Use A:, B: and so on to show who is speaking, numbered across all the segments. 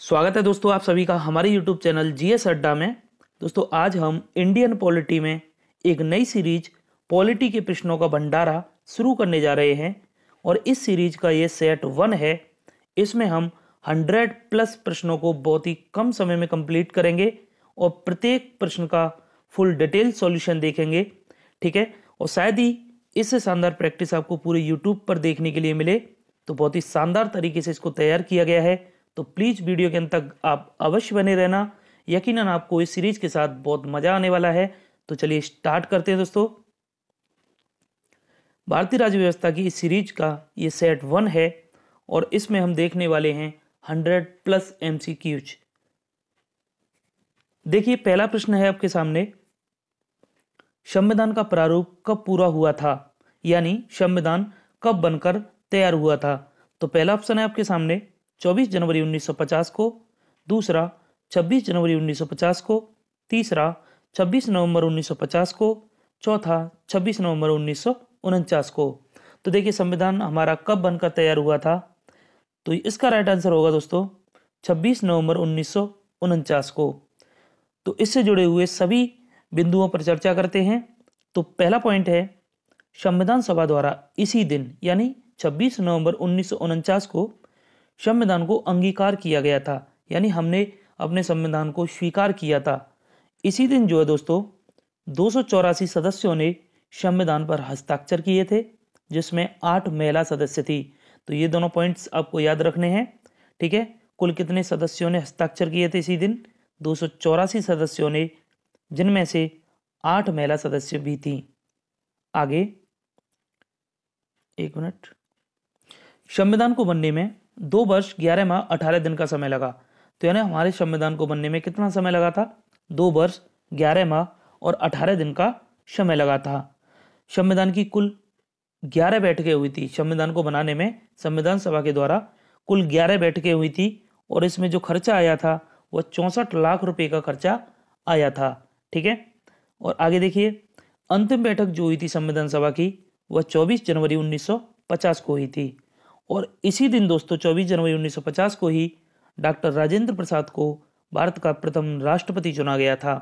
A: स्वागत है दोस्तों आप सभी का हमारे YouTube चैनल जी एस अड्डा में दोस्तों आज हम इंडियन पॉलिटी में एक नई सीरीज पॉलिटी के प्रश्नों का भंडारा शुरू करने जा रहे हैं और इस सीरीज का ये सेट वन है इसमें हम 100 प्लस प्रश्नों को बहुत ही कम समय में कंप्लीट करेंगे और प्रत्येक प्रश्न का फुल डिटेल सॉल्यूशन देखेंगे ठीक है और शायद ही इससे शानदार प्रैक्टिस आपको पूरे यूट्यूब पर देखने के लिए मिले तो बहुत ही शानदार तरीके से इसको तैयार किया गया है तो प्लीज़ वीडियो के अंत तक आप अवश्य बने रहना यकीन आपको इस सीरीज के साथ बहुत मज़ा आने वाला है तो चलिए स्टार्ट करते हैं दोस्तों भारतीय राज्य व्यवस्था की इस सीरीज का ये सेट वन है और इसमें हम देखने वाले हैं हंड्रेड प्लस एम देखिए पहला प्रश्न है आपके सामने संविधान का प्रारूप कब पूरा हुआ था यानी संविधान कब बनकर तैयार हुआ था तो पहला ऑप्शन है आपके सामने 24 जनवरी 1950 को दूसरा 26 जनवरी 1950 को तीसरा 26 नवंबर 1950 को चौथा 26 नवंबर उन्नीस को तो देखिए संविधान हमारा कब बनकर तैयार हुआ था तो इसका राइट आंसर होगा दोस्तों 26 नवंबर उन्नीस को तो इससे जुड़े हुए सभी बिंदुओं पर चर्चा करते हैं तो पहला पॉइंट है संविधान सभा द्वारा इसी दिन यानी 26 नवंबर उन्नीस को संविधान को अंगीकार किया गया था यानी हमने अपने संविधान को स्वीकार किया था इसी दिन जो है दोस्तों दो सदस्यों ने संविधान पर हस्ताक्षर किए थे जिसमें आठ महिला सदस्य थी तो ये दोनों पॉइंट्स आपको याद रखने हैं ठीक है कुल कितने सदस्यों ने हस्ताक्षर किए थे इसी दिन दो सदस्यों ने जिनमें से आठ महिला सदस्य भी थी आगे एक मिनट संविधान को बनने में दो वर्ष ग्यारह माह अठारह दिन का समय लगा तो यानी हमारे संविधान को बनने में कितना समय लगा था दो वर्ष ग्यारह माह और अठारह दिन का समय लगा था संविधान की कुल ग्यारह बैठकें हुई थी संविधान को बनाने में संविधान सभा के द्वारा कुल ग्यारह बैठकें हुई थी और इसमें जो खर्चा आया था वह चौंसठ लाख रुपए का खर्चा आया था ठीक है और आगे देखिए अंतिम बैठक जो हुई थी संविधान सभा की वह 24 जनवरी 1950 को हुई थी और इसी दिन दोस्तों 24 जनवरी 1950 को ही डॉक्टर राजेंद्र प्रसाद को भारत का प्रथम राष्ट्रपति चुना गया था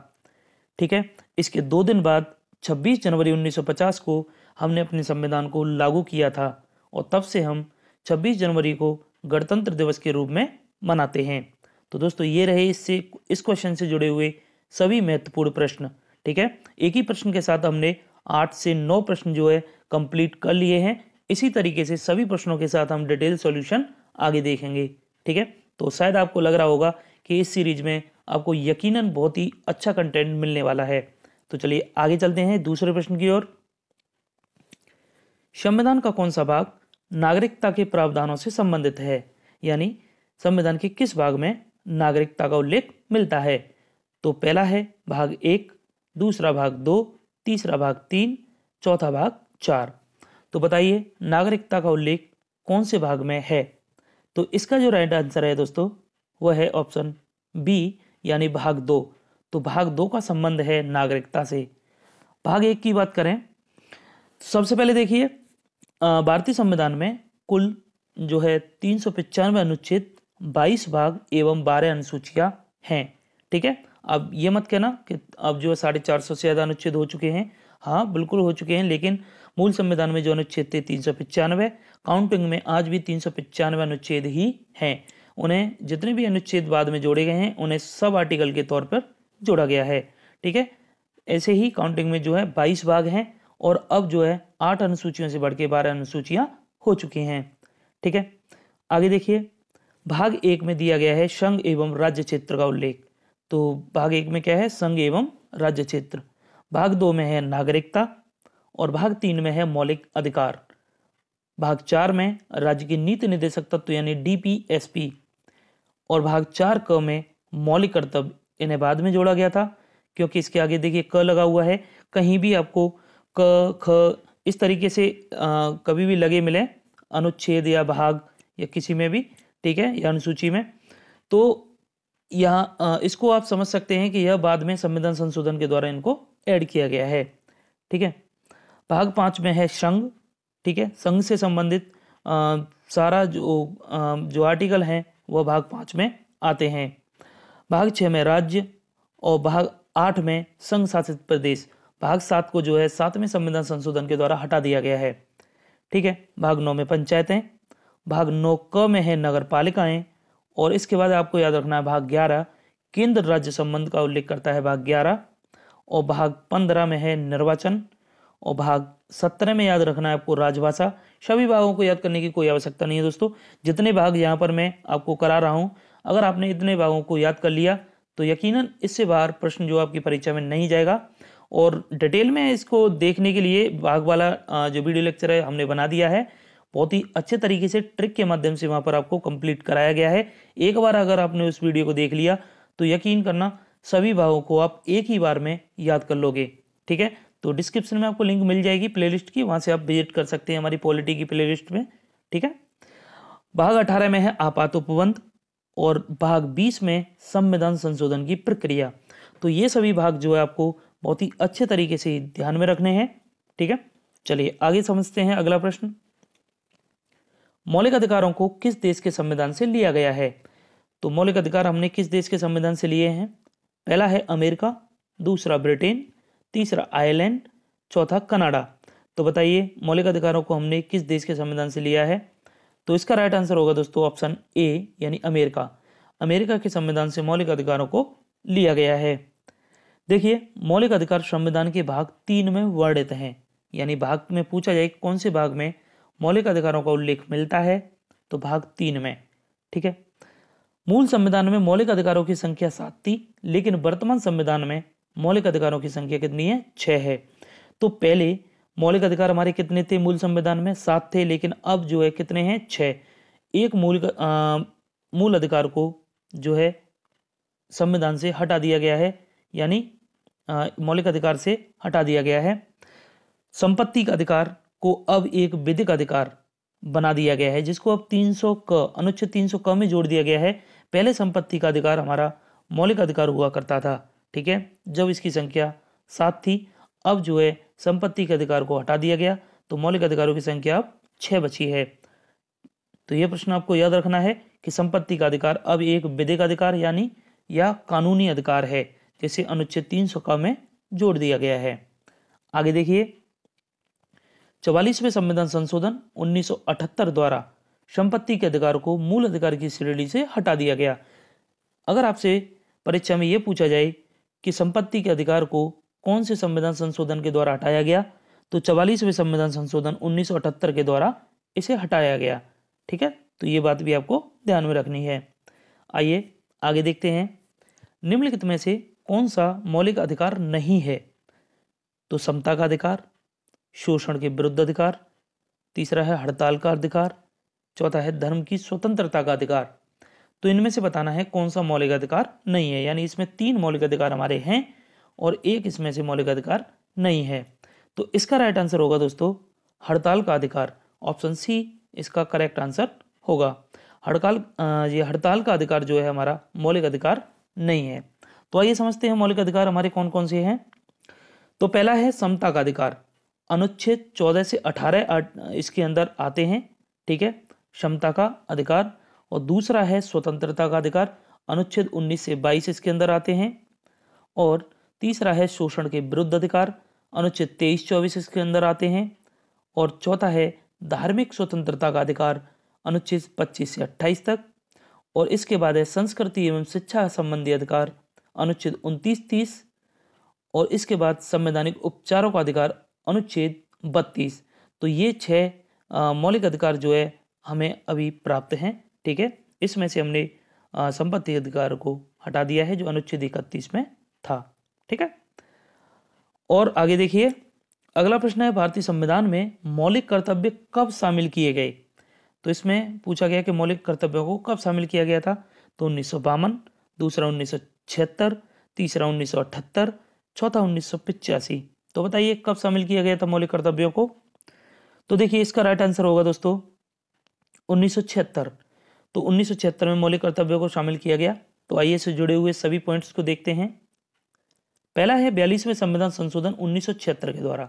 A: ठीक है इसके दो दिन बाद 26 जनवरी 1950 को हमने अपने संविधान को लागू किया था और तब से हम 26 जनवरी को गणतंत्र दिवस के रूप में मनाते हैं तो दोस्तों ये रहे इससे इस क्वेश्चन से जुड़े हुए सभी महत्वपूर्ण प्रश्न ठीक है एक ही प्रश्न के साथ हमने आठ से नौ प्रश्न जो है कंप्लीट कर लिए हैं इसी तरीके से सभी प्रश्नों के साथ हम डिटेल सॉल्यूशन आगे देखेंगे ठीक है तो शायद आपको लग रहा होगा कि इस सीरीज में आपको यकीनन बहुत ही अच्छा कंटेंट मिलने वाला है तो चलिए आगे चलते हैं दूसरे प्रश्न की ओर संविधान का कौन सा भाग नागरिकता के प्रावधानों से संबंधित है यानी संविधान के किस भाग में नागरिकता का उल्लेख मिलता है तो पहला है भाग एक दूसरा भाग दो तीसरा भाग तीन चौथा भाग चार तो बताइए नागरिकता का उल्लेख कौन से भाग में है तो इसका जो राइट आंसर है दोस्तों वह है ऑप्शन बी यानी भाग दो तो भाग दो का संबंध है नागरिकता से भाग एक की बात करें तो सबसे पहले देखिए भारतीय संविधान में कुल जो है तीन सौ पचानवे अनुच्छेद बाईस भाग एवं बारह अनुसूचिया हैं ठीक है अब ये मत कहना कि अब जो है साढ़े चार सौ से ज़्यादा अनुच्छेद हो चुके हैं हाँ बिल्कुल हो चुके हैं लेकिन मूल संविधान में जो अनुच्छेद थे तीन सौ पचानवे काउंटिंग में आज भी तीन सौ पचानवे अनुच्छेद ही हैं उन्हें जितने भी अनुच्छेद बाद में जोड़े गए हैं उन्हें सब आर्टिकल के तौर पर जोड़ा गया है ठीक है ऐसे ही काउंटिंग में जो है बाईस भाग हैं और अब जो है आठ अनुसूचियों से बढ़ के बारह अनुसूचियाँ हो चुकी हैं ठीक है आगे देखिए भाग एक में दिया गया है संघ एवं राज्य क्षेत्र का उल्लेख तो भाग एक में क्या है संघ एवं राज्य क्षेत्र भाग दो में है नागरिकता और भाग तीन में है मौलिक अधिकार भाग चार में राज्य की नीति निदेशक तत्व यानी डीपीएसपी और भाग चार क में मौलिक कर्तव्य इन्हें बाद में जोड़ा गया था क्योंकि इसके आगे देखिए क लगा हुआ है कहीं भी आपको क ख इस तरीके से आ, कभी भी लगे मिले अनुच्छेद या भाग या किसी में भी ठीक है या अनुसूची में तो यहाँ इसको आप समझ सकते हैं कि यह बाद में संविधान संशोधन के द्वारा इनको ऐड किया गया है ठीक है भाग पाँच में है संघ ठीक है संघ से संबंधित सारा जो आ, जो आर्टिकल हैं वह भाग पाँच में आते हैं भाग छः में राज्य और भाग आठ में संघ शासित प्रदेश भाग सात को जो है सातवें संविधान संशोधन के द्वारा हटा दिया गया है ठीक है भाग नौ में पंचायतें भाग नौ क में है नगर पालिकाएँ और इसके बाद आपको याद रखना है भाग ग्यारह केंद्र राज्य संबंध का उल्लेख करता है भाग ग्यारह और भाग पंद्रह में है निर्वाचन और भाग सत्रह में याद रखना है आपको राजभाषा सभी भागों को याद करने की कोई आवश्यकता नहीं है दोस्तों जितने भाग यहाँ पर मैं आपको करा रहा हूँ अगर आपने इतने भागों को याद कर लिया तो यकीनन इससे बाहर प्रश्न जो आपकी परीक्षा में नहीं जाएगा और डिटेल में इसको देखने के लिए भाग वाला जो वीडियो लेक्चर है हमने बना दिया है बहुत ही अच्छे तरीके से ट्रिक के माध्यम से वहाँ पर आपको कंप्लीट कराया गया है एक बार अगर आपने उस वीडियो को देख लिया तो यकीन करना सभी भावों को आप एक ही बार में याद कर लोगे ठीक है तो डिस्क्रिप्शन में आपको लिंक मिल जाएगी प्लेलिस्ट की वहाँ से आप विजिट कर सकते हैं हमारी पॉलिटी की प्लेलिस्ट में ठीक है भाग अठारह में है उपबंध और भाग बीस में संविधान संशोधन की प्रक्रिया तो ये सभी भाग जो है आपको बहुत ही अच्छे तरीके से ध्यान में रखने हैं ठीक है चलिए आगे समझते हैं अगला प्रश्न मौलिक अधिकारों को किस देश के संविधान से लिया गया है तो मौलिक अधिकार हमने किस देश के संविधान से लिए हैं पहला है अमेरिका दूसरा ब्रिटेन तीसरा आयरलैंड चौथा कनाडा तो बताइए मौलिक अधिकारों को हमने किस देश के संविधान से लिया है तो इसका राइट आंसर होगा दोस्तों ऑप्शन ए यानी अमेरिका अमेरिका के संविधान से मौलिक अधिकारों को लिया गया है देखिए मौलिक अधिकार संविधान के भाग तीन में वर्णित हैं यानी भाग में पूछा जाए कौन से भाग में मौलिक अधिकारों का उल्लेख मिलता है तो भाग तीन में ठीक है मूल संविधान में मौलिक अधिकारों की संख्या सात थी लेकिन वर्तमान संविधान में मौलिक अधिकारों की संख्या कितनी है छह है तो पहले मौलिक अधिकार हमारे कितने थे मूल संविधान में सात थे लेकिन अब जो है कितने हैं छ एक मूल मूल अधिकार को जो है संविधान से हटा दिया गया है यानी मौलिक अधिकार से हटा दिया गया है संपत्ति का अधिकार को अब एक विधिक अधिकार बना दिया गया है जिसको अब 300 क अनुच्छेद 300 क में जोड़ दिया गया है पहले संपत्ति का अधिकार हमारा मौलिक अधिकार हुआ करता था ठीक है जब इसकी संख्या सात थी अब जो है संपत्ति के अधिकार को हटा दिया गया तो मौलिक अधिकारों की संख्या अब छः बची है तो यह प्रश्न आपको याद रखना है कि संपत्ति का अधिकार अब एक विधिक अधिकार यानी या कानूनी अधिकार है जिसे अनुच्छेद तीन सौ का में जोड़ दिया गया है आगे देखिए चवालीसवें संविधान संशोधन 1978 द्वारा संपत्ति के अधिकार को मूल अधिकार की श्रेणी से हटा दिया गया अगर आपसे परीक्षा में यह पूछा जाए कि संपत्ति के अधिकार को कौन से संविधान संशोधन के द्वारा हटाया गया तो चवालीसवें संविधान संशोधन 1978 के द्वारा इसे हटाया गया ठीक है तो ये बात भी आपको ध्यान में रखनी है आइए आगे देखते हैं निम्नलिखित में से कौन सा मौलिक अधिकार नहीं है तो समता का अधिकार शोषण के विरुद्ध अधिकार तीसरा है हड़ताल का अधिकार चौथा है धर्म की स्वतंत्रता का अधिकार तो इनमें से बताना है कौन सा मौलिक अधिकार नहीं है यानी इसमें तीन मौलिक अधिकार हमारे हैं और एक इसमें से मौलिक अधिकार नहीं है तो इसका राइट आंसर होगा दोस्तों हड़ताल का अधिकार ऑप्शन सी इसका करेक्ट आंसर होगा हड़ताल ये हड़ताल का अधिकार जो है हमारा मौलिक अधिकार नहीं है तो आइए समझते हैं मौलिक अधिकार हमारे कौन कौन से हैं तो पहला है समता का अधिकार अनुच्छेद चौदह से अठारह इसके अंदर आते हैं ठीक है क्षमता का अधिकार और दूसरा है स्वतंत्रता का अधिकार अनुच्छेद 19 से 22 इसके अंदर आते हैं और तीसरा है शोषण के विरुद्ध अधिकार अनुच्छेद 23 24 इसके अंदर आते हैं और चौथा है धार्मिक स्वतंत्रता का अधिकार अनुच्छेद 25 से 28 तक और इसके बाद है संस्कृति एवं शिक्षा संबंधी अधिकार अनुच्छेद 29 30 और इसके बाद संवैधानिक उपचारों का अधिकार अनुच्छेद 32 तो ये छः मौलिक अधिकार जो है हमें अभी प्राप्त हैं ठीक है इसमें से हमने संपत्ति अधिकार को हटा दिया है जो अनुच्छेद इकतीस में था ठीक है और आगे देखिए अगला प्रश्न है भारतीय संविधान में मौलिक कर्तव्य कब शामिल किए गए तो इसमें पूछा गया कि मौलिक कर्तव्यों को कब शामिल किया गया था तो उन्नीस दूसरा उन्नीस तीसरा उन्नीस चौथा उन्नीस तो बताइए कब शामिल किया गया था मौलिक कर्तव्यों को तो देखिए इसका राइट आंसर होगा दोस्तों 1976 तो 1976 में मौलिक कर्तव्यों को शामिल किया गया तो आइए से जुड़े हुए सभी पॉइंट्स को देखते हैं पहला है बयालीसवें संविधान संशोधन उन्नीस के द्वारा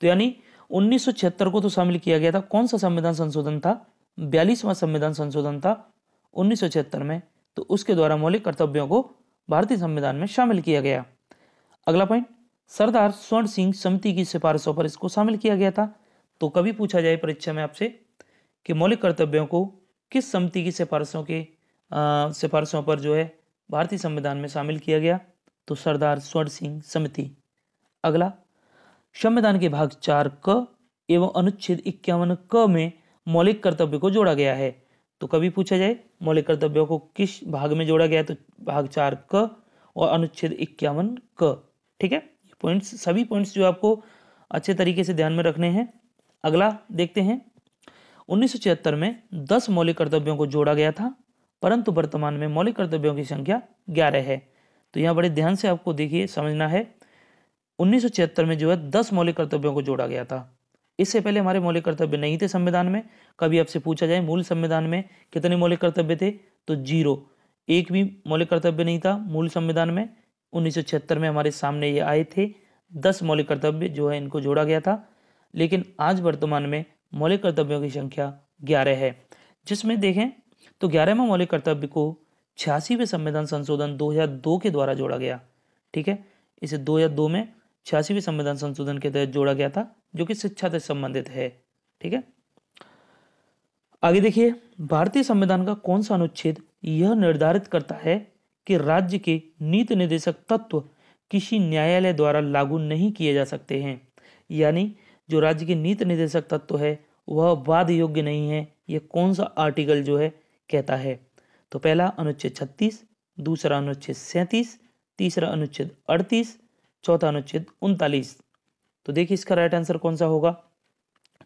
A: तो यानी उन्नीस को तो शामिल किया गया था कौन सा संविधान संशोधन था बयालीसवां संविधान संशोधन था उन्नीस में तो उसके द्वारा मौलिक कर्तव्यों को भारतीय संविधान में शामिल किया गया अगला पॉइंट सरदार स्वर्ण सिंह समिति की सिफारिशों पर इसको शामिल किया गया था तो कभी पूछा जाए परीक्षा में आपसे कि मौलिक कर्तव्यों को किस समिति की सिफारिशों के सिफारिशों पर जो है भारतीय संविधान में शामिल किया गया तो सरदार स्वर्ण सिंह समिति अगला संविधान के भाग चार क एवं अनुच्छेद इक्यावन क में मौलिक कर्तव्य को जोड़ा गया है तो कभी पूछा जाए मौलिक कर्तव्यों को किस भाग में जोड़ा गया तो भाग चार क और अनुच्छेद इक्यावन क ठीक है पॉइंट्स सभी पॉइंट्स जो आपको अच्छे तरीके से ध्यान में रखने हैं अगला देखते हैं उन्नीस में 10 मौलिक कर्तव्यों को जोड़ा गया था परंतु वर्तमान में मौलिक कर्तव्यों की संख्या ग्यारह है तो यहाँ बड़े ध्यान से आपको देखिए समझना है उन्नीस में जो है दस मौलिक कर्तव्यों को जोड़ा गया था इससे पहले हमारे मौलिक कर्तव्य नहीं थे संविधान में कभी आपसे पूछा जाए मूल संविधान में कितने मौलिक कर्तव्य थे तो जीरो एक भी मौलिक कर्तव्य नहीं था मूल संविधान में उन्नीस में हमारे सामने ये आए थे दस मौलिक कर्तव्य जो है इनको जोड़ा गया था लेकिन आज वर्तमान में मौलिक कर्तव्यों की संख्या ग्यारह है जिसमें देखें तो ग्यारहवें मौलिक कर्तव्य को छियासीवें संविधान संशोधन 2002 के द्वारा जोड़ा गया ठीक है इसे 2002 में छियासीवें संविधान संशोधन के तहत जोड़ा गया था जो कि शिक्षा से संबंधित है ठीक है आगे देखिए भारतीय संविधान का कौन सा अनुच्छेद यह निर्धारित करता है कि राज्य के नीति निर्देशक तत्व किसी न्यायालय द्वारा लागू नहीं किए जा सकते हैं यानी जो राज्य के नीति निदेशक तत्व है वह वाद योग्य नहीं है यह कौन सा आर्टिकल जो है कहता है तो पहला अनुच्छेद छत्तीस दूसरा अनुच्छेद सैंतीस तीसरा अनुच्छेद अड़तीस चौथा अनुच्छेद उनतालीस तो देखिए इसका राइट आंसर कौन सा होगा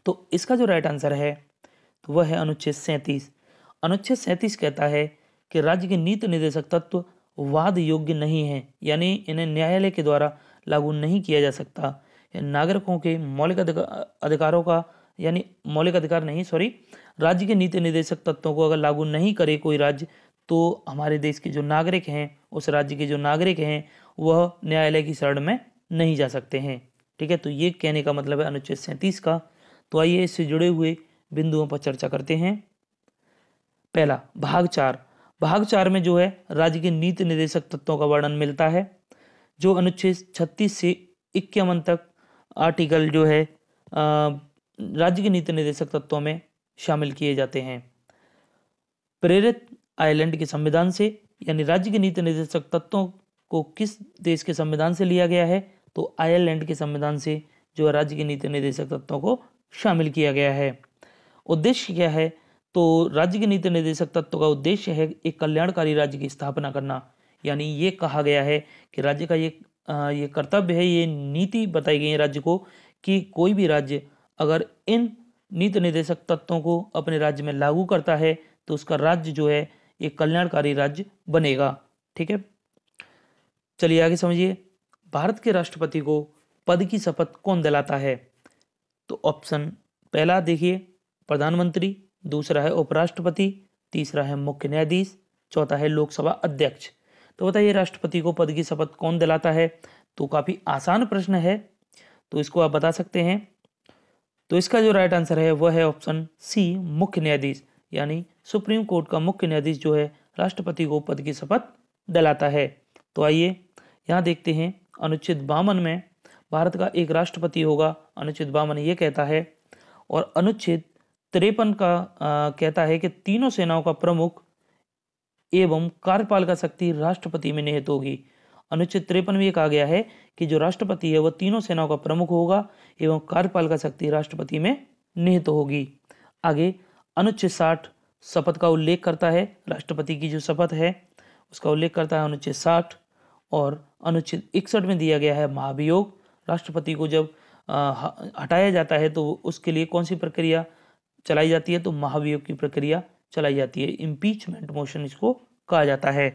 A: तो इसका जो राइट आंसर है तो वह है अनुच्छेद सैंतीस अनुच्छेद सैंतीस कहता है कि राज्य के नीति निदेशक तत्व वाद योग्य नहीं है यानी इन्हें न्यायालय के द्वारा लागू नहीं किया जा सकता नागरिकों के मौलिक अधिकारों का यानी मौलिक अधिकार नहीं सॉरी राज्य के नीति निर्देशक तत्वों को अगर लागू नहीं करे कोई राज्य तो हमारे देश के जो नागरिक हैं उस राज्य के जो नागरिक हैं वह न्यायालय की शरण में नहीं जा सकते हैं ठीक है तो ये कहने का मतलब है अनुच्छेद सैंतीस का तो आइए इससे जुड़े हुए बिंदुओं पर चर्चा करते हैं पहला भाग चार भाग चार में जो है राज्य के नीति निर्देशक तत्वों का वर्णन मिलता है जो अनुच्छेद छत्तीस से इक्यावन तक आर्टिकल जो है राज्य के नीति निर्देशक तत्वों में शामिल किए जाते हैं प्रेरित आयरलैंड के संविधान से यानी राज्य के नीति निर्देशक तत्वों को किस देश के संविधान से लिया गया है तो आयरलैंड के संविधान से जो राज्य के नीति निर्देशक तत्वों को शामिल किया गया है उद्देश्य क्या है तो राज्य के नीति निर्देशक तत्व का उद्देश्य है एक कल्याणकारी राज्य की स्थापना करना यानी ये कहा गया है कि राज्य का ये ये कर्तव्य है ये नीति बताई गई है राज्य को कि कोई भी राज्य अगर इन नीति निर्देशक तत्वों को अपने राज्य में लागू करता है तो उसका राज्य जो है ये कल्याणकारी राज्य बनेगा ठीक है चलिए आगे समझिए भारत के राष्ट्रपति को पद की शपथ कौन दिलाता है तो ऑप्शन पहला देखिए प्रधानमंत्री दूसरा है उपराष्ट्रपति तीसरा है मुख्य न्यायाधीश चौथा है लोकसभा अध्यक्ष तो बताइए राष्ट्रपति को पद की शपथ कौन दिलाता है तो काफ़ी आसान प्रश्न है तो इसको आप बता सकते हैं तो इसका जो राइट आंसर है वह है ऑप्शन सी मुख्य न्यायाधीश यानी सुप्रीम कोर्ट का मुख्य न्यायाधीश जो है राष्ट्रपति को पद की शपथ दिलाता है तो आइए यहाँ देखते हैं अनुच्छेद बावन में भारत का एक राष्ट्रपति होगा अनुच्छेद बावन ये कहता है और अनुच्छेद तिरपन का आ, कहता है कि तीनों सेनाओं का प्रमुख एवं कार्यपालिका शक्ति राष्ट्रपति में निहित होगी अनुच्छेद त्रेपन में कहा गया है कि जो राष्ट्रपति है वह तीनों सेनाओं का प्रमुख होगा एवं कार्यपालिका शक्ति राष्ट्रपति में निहित होगी आगे अनुच्छेद साठ शपथ का उल्लेख करता है राष्ट्रपति की जो शपथ है उसका उल्लेख करता है अनुच्छेद साठ और अनुच्छेद इकसठ में दिया गया है महाभियोग राष्ट्रपति को जब हटाया जाता है तो उसके लिए कौन सी प्रक्रिया चलाई जाती है तो महाभियोग की प्रक्रिया चलाई जाती है इम्पीचमेंट मोशन इसको कहा जाता है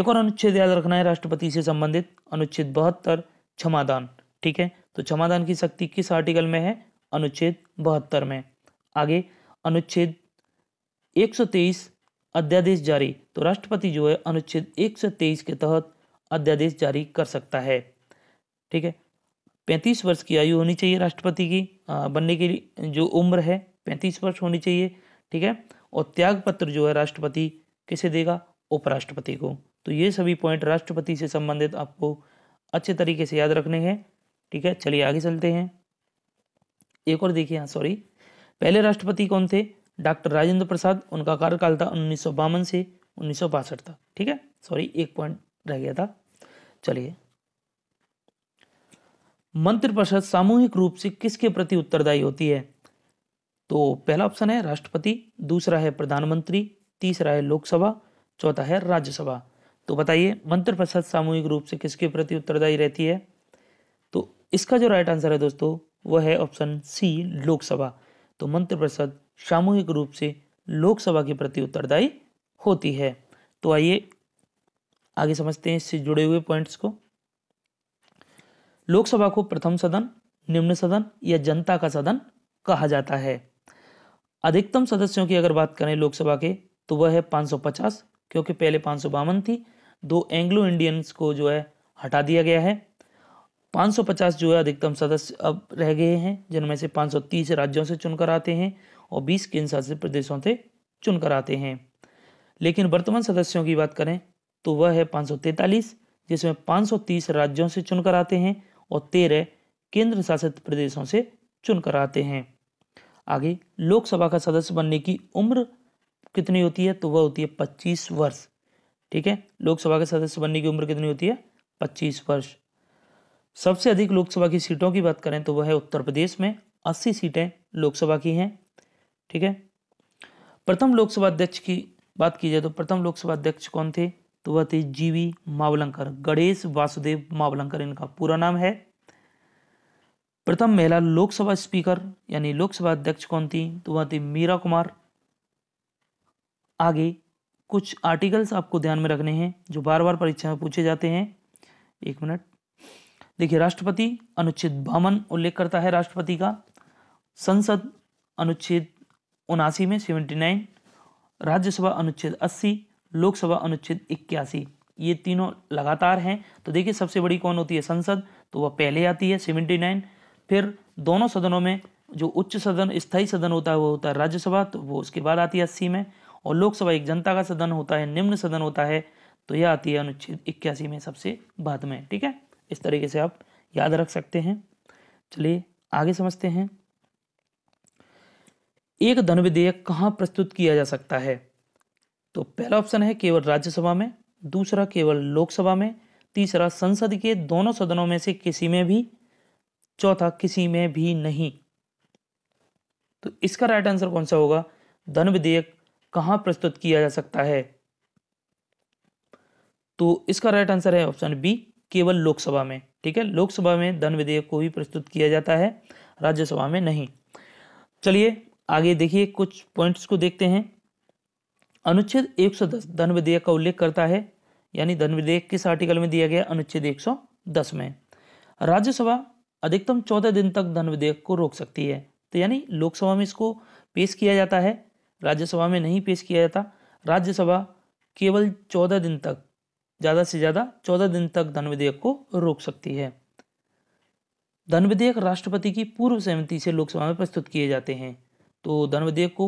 A: एक और अनुच्छेद याद रखना है राष्ट्रपति से संबंधित अनुच्छेद बहत्तर क्षमादान ठीक है तो क्षमादान की शक्ति किस आर्टिकल में है अनुच्छेद बहत्तर में आगे अनुच्छेद 123 अध्यादेश जारी तो राष्ट्रपति जो है अनुच्छेद 123 के तहत अध्यादेश जारी कर सकता है ठीक है पैंतीस वर्ष की आयु होनी चाहिए राष्ट्रपति की बनने बनने की जो उम्र है पैंतीस वर्ष होनी चाहिए ठीक है और त्याग पत्र जो है राष्ट्रपति किसे देगा उपराष्ट्रपति को तो ये सभी पॉइंट राष्ट्रपति से संबंधित आपको अच्छे तरीके से याद रखने हैं ठीक है चलिए आगे चलते हैं एक और देखिए हाँ सॉरी पहले राष्ट्रपति कौन थे डॉक्टर राजेंद्र प्रसाद उनका कार्यकाल था उन्नीस से उन्नीस तक ठीक है सॉरी एक पॉइंट रह गया था चलिए मंत्रिपरिषद सामूहिक रूप से किसके प्रति उत्तरदायी होती है तो पहला ऑप्शन है राष्ट्रपति दूसरा है प्रधानमंत्री तीसरा है लोकसभा चौथा है राज्यसभा तो बताइए मंत्र परिषद सामूहिक रूप से किसके प्रति उत्तरदायी रहती है तो इसका जो राइट आंसर है दोस्तों वह है ऑप्शन सी लोकसभा तो मंत्र परिषद सामूहिक रूप से लोकसभा के प्रति उत्तरदायी होती है तो आइए आगे समझते हैं इससे जुड़े हुए पॉइंट्स को लोकसभा को प्रथम सदन निम्न सदन या जनता का सदन कहा जाता है अधिकतम सदस्यों की अगर बात करें लोकसभा के तो वह है पाँच क्योंकि पहले पाँच थी दो एंग्लो इंडियंस को जो है हटा दिया गया है 550 जो है अधिकतम सदस्य अब रह गए हैं जिनमें से 530 राज्यों से चुनकर आते हैं और 20 केंद्र शासित प्रदेशों से चुनकर आते हैं लेकिन वर्तमान सदस्यों की बात करें तो वह है पाँच जिसमें 530 राज्यों से चुनकर आते हैं और तेरह केंद्र शासित प्रदेशों से चुनकर आते हैं आगे लोकसभा का सदस्य बनने की उम्र कितनी होती है तो वह होती है पच्चीस वर्ष ठीक है लोकसभा के सदस्य बनने की उम्र कितनी होती है पच्चीस वर्ष सबसे अधिक लोकसभा की सीटों की बात करें तो वह है उत्तर प्रदेश में अस्सी सीटें लोकसभा की हैं ठीक है प्रथम लोकसभा अध्यक्ष की बात की जाए तो प्रथम लोकसभा अध्यक्ष कौन थे तो वह थे जीवी मावलंकर गणेश वासुदेव मावलंकर इनका पूरा नाम है प्रथम महिला लोकसभा स्पीकर यानी लोकसभा अध्यक्ष कौन थी तो वह थी मीरा कुमार आगे कुछ आर्टिकल्स आपको ध्यान में रखने हैं जो बार बार परीक्षा में पूछे जाते हैं एक मिनट देखिए राष्ट्रपति अनुच्छेद बावन उल्लेख करता है राष्ट्रपति का संसद अनुच्छेद उनासी में सेवेंटी नाइन राज्यसभा अनुच्छेद अस्सी लोकसभा अनुच्छेद इक्यासी ये तीनों लगातार हैं तो देखिए सबसे बड़ी कौन होती है संसद तो वह पहले आती है सेवेंटी नाइन फिर दोनों सदनों में जो उच्च सदन स्थायी सदन होता है वो होता है राज्यसभा तो वो उसके बाद आती है अस्सी में और लोकसभा एक जनता का सदन होता है निम्न सदन होता है तो यह आती है अनुच्छेद इक्यासी में सबसे बाद में ठीक है इस तरीके से आप याद रख सकते हैं चलिए आगे समझते हैं एक धन विधेयक कहाँ प्रस्तुत किया जा सकता है तो पहला ऑप्शन है केवल राज्यसभा में दूसरा केवल लोकसभा में तीसरा संसद के दोनों सदनों में से किसी में भी चौथा किसी में भी नहीं तो इसका राइट आंसर कौन सा होगा धन विधेयक कहां प्रस्तुत किया जा सकता है तो इसका राइट आंसर है ऑप्शन बी केवल लोकसभा में ठीक है लोकसभा में धन विधेयक को ही प्रस्तुत किया जाता है राज्यसभा में नहीं चलिए आगे देखिए कुछ पॉइंट्स को देखते हैं अनुच्छेद 110 धन विधेयक का उल्लेख करता है यानी धन विधेयक किस आर्टिकल में दिया गया अनुच्छेद 110 में राज्यसभा अधिकतम चौदह दिन तक धन विधेयक को रोक सकती है तो यानी लोकसभा में इसको पेश किया जाता है राज्यसभा में नहीं पेश किया जाता राज्यसभा केवल चौदह दिन तक ज़्यादा से ज़्यादा चौदह दिन तक धन विधेयक को रोक सकती है धन विधेयक राष्ट्रपति की पूर्व सहमति से लोकसभा में प्रस्तुत किए जाते हैं तो धन विधेयक को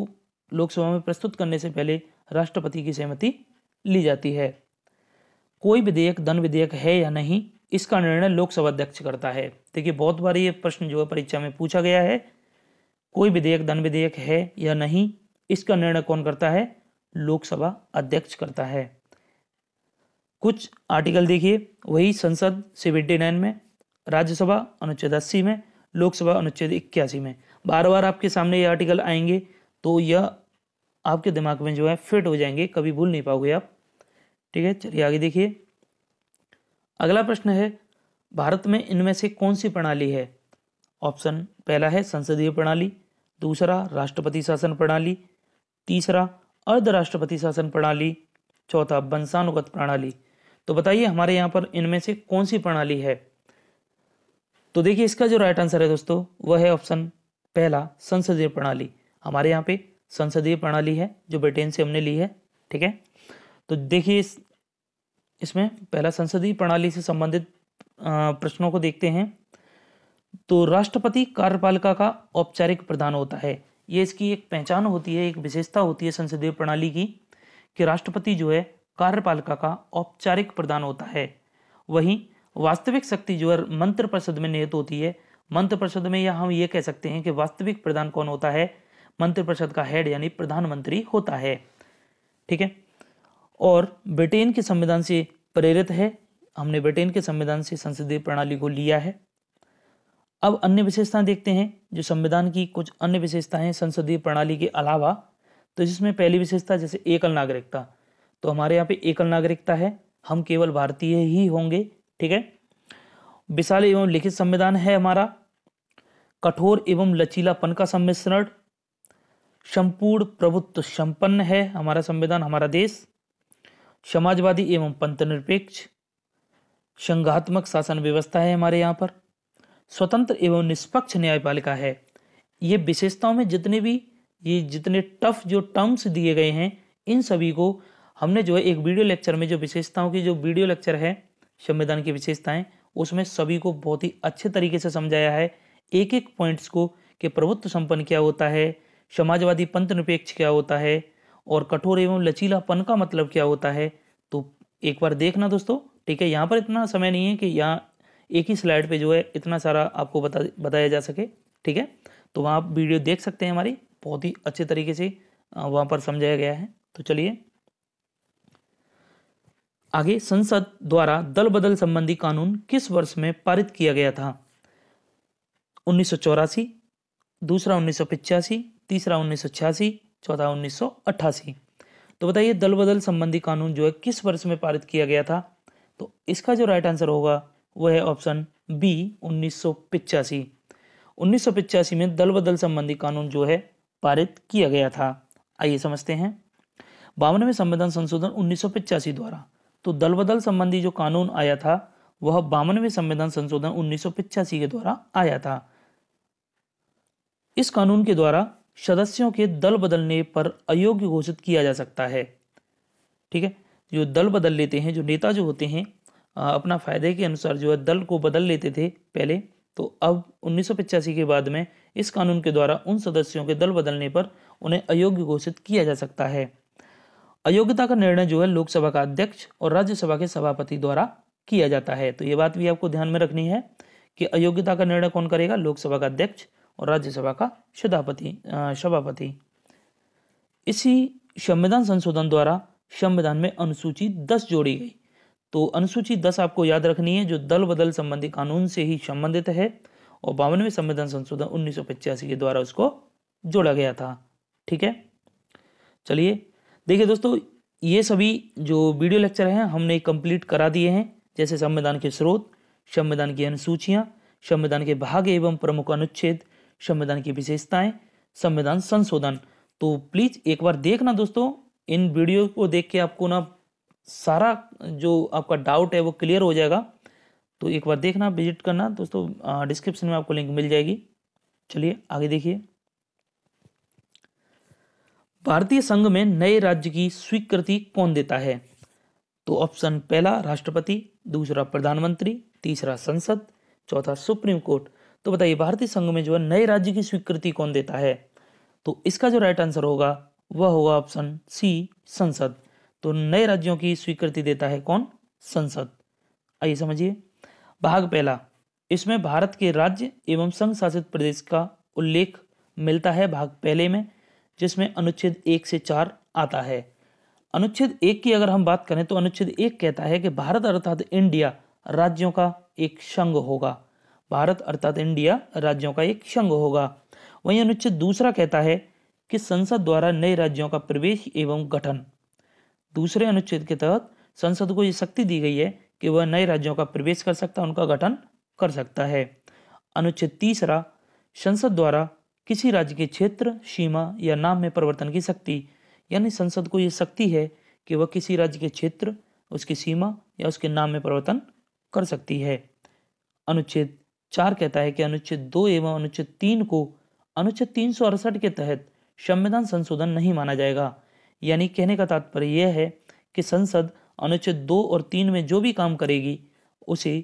A: लोकसभा में प्रस्तुत करने से पहले राष्ट्रपति की सहमति ली जाती है कोई विधेयक धन विधेयक है या नहीं इसका निर्णय लोकसभा अध्यक्ष करता है देखिए बहुत बार ये प्रश्न जो है परीक्षा में पूछा गया है कोई विधेयक धन विधेयक है या नहीं इसका निर्णय कौन करता है लोकसभा अध्यक्ष करता है कुछ आर्टिकल देखिए वही संसद सेवेंटी नाइन में राज्यसभा अनुच्छेद अस्सी में लोकसभा अनुच्छेद इक्यासी में बार बार आपके सामने ये आर्टिकल आएंगे तो यह आपके दिमाग में जो है फिट हो जाएंगे कभी भूल नहीं पाओगे आप ठीक है चलिए आगे देखिए अगला प्रश्न है भारत में इनमें से कौन सी प्रणाली है ऑप्शन पहला है संसदीय प्रणाली दूसरा राष्ट्रपति शासन प्रणाली तीसरा अर्धराष्ट्रपति शासन प्रणाली चौथा वंशानुगत प्रणाली तो बताइए हमारे यहाँ पर इनमें से कौन सी प्रणाली है तो देखिए इसका जो राइट आंसर है दोस्तों वह है ऑप्शन पहला संसदीय प्रणाली हमारे यहाँ पे संसदीय प्रणाली है जो ब्रिटेन से हमने ली है ठीक है तो देखिए इस इसमें पहला संसदीय प्रणाली से संबंधित प्रश्नों को देखते हैं तो राष्ट्रपति कार्यपालिका का औपचारिक प्रधान होता है ये इसकी एक पहचान होती है एक विशेषता होती है संसदीय प्रणाली की कि राष्ट्रपति जो है कार्यपालिका का औपचारिक प्रधान होता है वहीं वास्तविक शक्ति जो है मंत्र परिषद में निहित होती है मंत्र परिषद में या हम ये कह सकते हैं कि वास्तविक प्रधान कौन होता है मंत्रिपरिषद का हेड यानी प्रधानमंत्री होता है ठीक है और ब्रिटेन के संविधान से प्रेरित है हमने ब्रिटेन के संविधान से संसदीय प्रणाली को लिया है अब अन्य विशेषताएं देखते हैं जो संविधान की कुछ अन्य विशेषताएं संसदीय प्रणाली के अलावा तो जिसमें पहली विशेषता जैसे एकल नागरिकता तो हमारे यहाँ पे एकल नागरिकता है हम केवल भारतीय ही होंगे ठीक है विशाल एवं लिखित संविधान है हमारा कठोर एवं लचीलापन का सम्मिश्रण संपूर्ण प्रभुत्व संपन्न है हमारा संविधान हमारा देश समाजवादी एवं पंथ निरपेक्ष संघात्मक शासन व्यवस्था है हमारे यहाँ पर स्वतंत्र एवं निष्पक्ष न्यायपालिका है ये विशेषताओं में जितने भी ये जितने टफ जो टर्म्स दिए गए हैं इन सभी को हमने जो है एक वीडियो लेक्चर में जो विशेषताओं की जो वीडियो लेक्चर है संविधान की विशेषताएं उसमें सभी को बहुत ही अच्छे तरीके से समझाया है एक एक पॉइंट्स को कि प्रभुत्व संपन्न क्या होता है समाजवादी पंथ निरपेक्ष क्या होता है और कठोर एवं लचीलापन का मतलब क्या होता है तो एक बार देखना दोस्तों ठीक है यहाँ पर इतना समय नहीं है कि यहाँ एक ही स्लाइड पे जो है इतना सारा आपको बता बताया जा सके ठीक है तो वहाँ आप वीडियो देख सकते हैं हमारी बहुत ही अच्छे तरीके से वहाँ पर समझाया गया है तो चलिए आगे संसद द्वारा दल बदल संबंधी कानून किस वर्ष में पारित किया गया था उन्नीस दूसरा उन्नीस तीसरा उन्नीस चौदह उन्नीस तो बताइए दल बदल संबंधी कानून जो है किस वर्ष में पारित किया गया था तो इसका जो राइट आंसर होगा वह है ऑप्शन बी उन्नीस उन्नीस में दल बदल संबंधी कानून जो है पारित किया गया था आइए समझते हैं बावनवे संविधान संशोधन उन्नीस द्वारा तो दल बदल संबंधी जो कानून आया था वह बावनवे संविधान संशोधन उन्नीस के द्वारा आया था इस कानून के द्वारा सदस्यों के दल बदलने पर अयोग्य घोषित किया जा सकता है ठीक है जो दल बदल लेते हैं जो नेता जो होते हैं अपना फायदे के अनुसार जो है दल को बदल लेते थे पहले तो अब उन्नीस के बाद में इस कानून के द्वारा उन सदस्यों के दल बदलने पर उन्हें अयोग्य घोषित किया जा सकता है अयोग्यता का निर्णय जो है लोकसभा का अध्यक्ष और राज्यसभा के सभापति द्वारा किया जाता है तो ये बात भी आपको ध्यान में रखनी है कि अयोग्यता का निर्णय कौन करेगा लोकसभा का अध्यक्ष और राज्यसभा का सभापति सभापति इसी संविधान संशोधन द्वारा संविधान में अनुसूची दस जोड़ी गई तो अनुसूची दस आपको याद रखनी है जो दल बदल संबंधी कानून से ही संबंधित है और बावनवे संविधान संशोधन उन्नीस के द्वारा उसको जोड़ा गया था ठीक है चलिए देखिए दोस्तों ये सभी जो वीडियो लेक्चर हैं हमने कंप्लीट करा दिए हैं जैसे संविधान के स्रोत संविधान की अनुसूचियाँ संविधान के भाग एवं प्रमुख अनुच्छेद संविधान की विशेषताएं संविधान संशोधन तो प्लीज़ एक बार देखना दोस्तों इन वीडियो को देख के आपको ना सारा जो आपका डाउट है वो क्लियर हो जाएगा तो एक बार देखना विजिट करना दोस्तों डिस्क्रिप्शन में आपको लिंक मिल जाएगी चलिए आगे देखिए भारतीय संघ में नए राज्य की स्वीकृति कौन देता है तो ऑप्शन पहला राष्ट्रपति दूसरा प्रधानमंत्री तीसरा संसद चौथा सुप्रीम कोर्ट तो बताइए भारतीय संघ में जो है नए राज्य की स्वीकृति कौन देता है तो इसका जो राइट आंसर होगा वह होगा ऑप्शन सी संसद तो नए राज्यों की स्वीकृति देता है कौन संसद आइए समझिए भाग पहला इसमें भारत के राज्य एवं संघ शासित प्रदेश का उल्लेख मिलता है भाग पहले में जिसमें अनुच्छेद एक से चार आता है अनुच्छेद एक की अगर हम बात करें तो अनुच्छेद एक कहता है कि भारत अर्थात इंडिया राज्यों का एक संघ होगा भारत अर्थात इंडिया राज्यों का एक संघ होगा वहीं अनुच्छेद दूसरा कहता है कि संसद द्वारा नए राज्यों का प्रवेश एवं गठन दूसरे अनुच्छेद के तहत संसद को ये शक्ति दी गई है कि वह नए राज्यों का प्रवेश कर सकता है उनका गठन कर सकता है अनुच्छेद तीसरा संसद द्वारा किसी राज्य के क्षेत्र सीमा या नाम में परिवर्तन की शक्ति यानी संसद को ये शक्ति है कि वह किसी राज्य के क्षेत्र उसकी सीमा या उसके नाम में परिवर्तन कर सकती है अनुच्छेद चार कहता है कि अनुच्छेद दो एवं अनुच्छेद तीन को अनुच्छेद तीन के तहत संविधान संशोधन नहीं माना जाएगा यानी कहने का तात्पर्य यह है कि संसद अनुच्छेद दो और तीन में जो भी काम करेगी उसे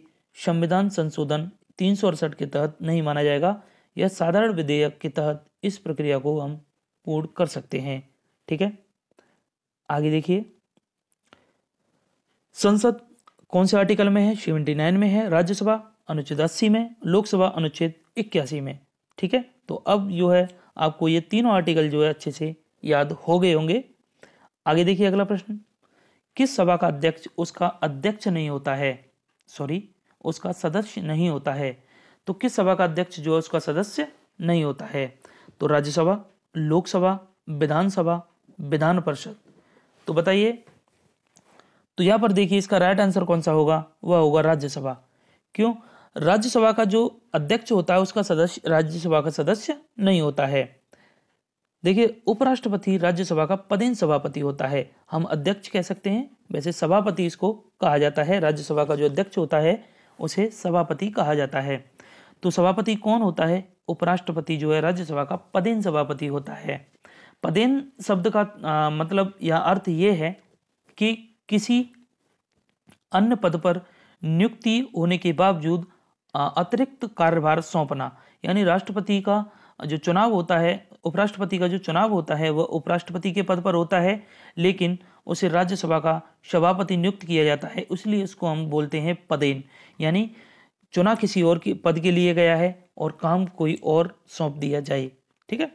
A: संविधान संशोधन तीन के तहत नहीं माना जाएगा यह साधारण विधेयक के तहत इस प्रक्रिया को हम पूर्ण कर सकते हैं ठीक है आगे देखिए संसद कौन से आर्टिकल में है सेवेंटी नाइन में है राज्यसभा अनुच्छेद अस्सी में लोकसभा अनुच्छेद इक्यासी में ठीक है तो अब जो है आपको ये तीनों आर्टिकल जो है अच्छे से याद हो गए होंगे आगे देखिए अगला प्रश्न किस सभा का अध्यक्ष उसका अध्यक्ष नहीं होता है सॉरी उसका सदस्य नहीं होता है तो किस सभा का अध्यक्ष जो है उसका सदस्य नहीं होता है तो राज्यसभा लोकसभा विधानसभा विधान परिषद तो बताइए तो यहां पर देखिए इसका राइट आंसर कौन सा होगा वह होगा राज्यसभा क्यों राज्यसभा का जो अध्यक्ष होता है उसका सदस्य राज्यसभा का सदस्य नहीं होता है देखिए उपराष्ट्रपति राज्यसभा का पदेन सभापति होता है हम अध्यक्ष कह सकते हैं वैसे सभापति इसको कहा जाता है राज्यसभा का जो अध्यक्ष होता है उसे सभापति कहा जाता है तो सभापति कौन होता है उपराष्ट्रपति जो है राज्यसभा का पदेन सभापति होता है पदेन शब्द का आ, मतलब या अर्थ ये है कि किसी अन्य पद पर नियुक्ति होने के बावजूद अतिरिक्त कार्यभार सौंपना यानी राष्ट्रपति का जो चुनाव होता है उपराष्ट्रपति का जो चुनाव होता है वह उपराष्ट्रपति के पद पर होता है लेकिन उसे राज्यसभा का सभापति नियुक्त किया जाता है इसलिए इसको हम बोलते हैं पदेन यानी चुनाव किसी और के पद के लिए गया है और काम कोई और सौंप दिया जाए ठीक है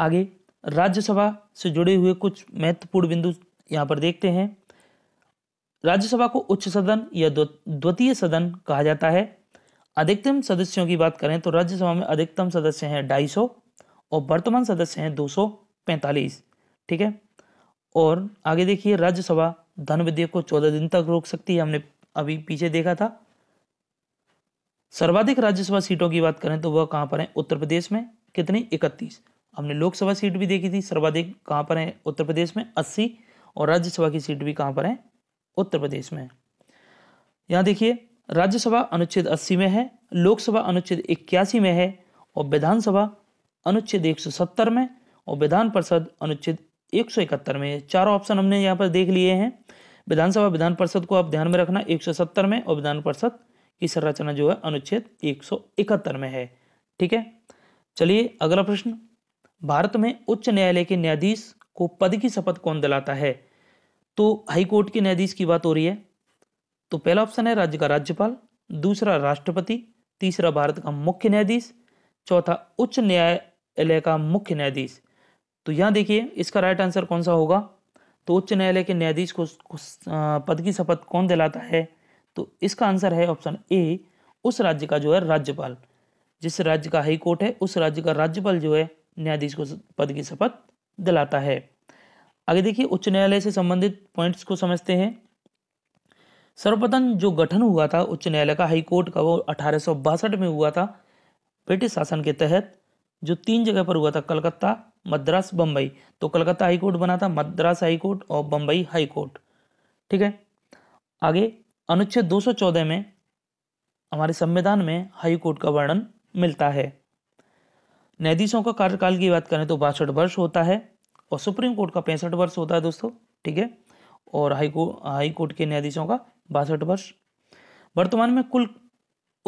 A: आगे राज्यसभा से जुड़े हुए कुछ महत्वपूर्ण बिंदु यहाँ पर देखते हैं राज्यसभा को उच्च सदन या द्वितीय सदन कहा जाता है अधिकतम सदस्यों की बात करें तो राज्यसभा में अधिकतम सदस्य हैं ढाई सौ और वर्तमान सदस्य हैं दो सौ पैंतालीस ठीक है और आगे देखिए राज्यसभा धन विधेयक को चौदह दिन तक रोक सकती है हमने अभी पीछे देखा था सर्वाधिक राज्यसभा सीटों की बात करें तो वह कहां पर है उत्तर प्रदेश में कितनी इकतीस हमने लोकसभा सीट भी देखी थी सर्वाधिक कहां पर है उत्तर प्रदेश में अस्सी और राज्यसभा की सीट भी कहां पर है उत्तर प्रदेश में यहाँ देखिए राज्यसभा अनुच्छेद 80 में है लोकसभा अनुच्छेद इक्यासी में है और विधानसभा अनुच्छेद 170 में और विधान परिषद अनुच्छेद 171 में चारों ऑप्शन हमने यहाँ पर देख लिए हैं विधानसभा विधान परिषद को आप ध्यान में रखना 170 में और विधान परिषद की संरचना जो है अनुच्छेद 171 में है ठीक है चलिए अगला प्रश्न भारत में उच्च न्यायालय के न्यायाधीश को पद की शपथ कौन दिलाता है तो हाई कोर्ट के न्यायाधीश की बात हो रही है तो पहला ऑप्शन है राज्य का राज्यपाल दूसरा राष्ट्रपति तीसरा भारत का मुख्य न्यायाधीश चौथा उच्च न्यायालय का मुख्य न्यायाधीश तो यहाँ देखिए इसका राइट आंसर कौन सा होगा तो उच्च न्यायालय के न्यायाधीश को पद की शपथ कौन दिलाता है तो इसका आंसर है ऑप्शन ए उस राज्य का जो है राज्यपाल जिस राज्य का हाई कोर्ट है उस राज्य का राज्यपाल जो है न्यायाधीश को पद की शपथ दिलाता है आगे देखिए उच्च न्यायालय से संबंधित पॉइंट्स को समझते हैं सर्वप्रथम जो गठन हुआ था उच्च न्यायालय का हाईकोर्ट का वो अठारह में हुआ था ब्रिटिश शासन के तहत जो तीन जगह पर हुआ था कलकत्ता मद्रास बम्बई तो कलकत्ता हाईकोर्ट बना था मद्रास हाईकोर्ट और बम्बई हाईकोर्ट ठीक है आगे अनुच्छेद चौदह में हमारे संविधान में हाईकोर्ट का वर्णन मिलता है न्यायाधीशों का कार्यकाल की बात करें तो बासठ वर्ष होता है और सुप्रीम कोर्ट का पैंसठ वर्ष होता है दोस्तों ठीक है और हाई को हाई कोर्ट के न्यायाधीशों का बासठ वर्ष वर्तमान में कुल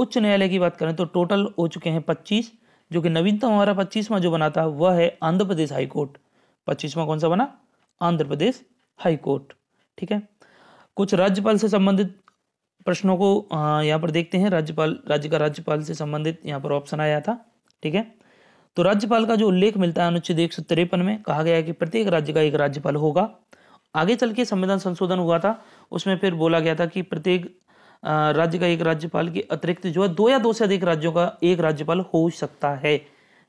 A: उच्च न्यायालय की बात करें तो टोटल हो चुके हैं पच्चीस जो कि नवीनतम हमारा पच्चीसवां जो बना था वह है आंध्र प्रदेश हाई कोर्ट पच्चीसवां कौन सा बना आंध्र प्रदेश हाई कोर्ट ठीक है कुछ राज्यपाल से संबंधित प्रश्नों को यहाँ पर देखते हैं राज्यपाल राज्य का राज्यपाल से संबंधित यहाँ पर ऑप्शन आया था ठीक है तो राज्यपाल का जो उल्लेख मिलता है अनुच्छेद एक सौ तिरपन में कहा गया है कि प्रत्येक राज्य का एक राज्यपाल होगा आगे चल के संविधान संशोधन हुआ था उसमें फिर बोला गया था कि प्रत्येक राज्य का एक राज्यपाल के अतिरिक्त जो है दो या दो से अधिक राज्यों का एक राज्यपाल हो सकता है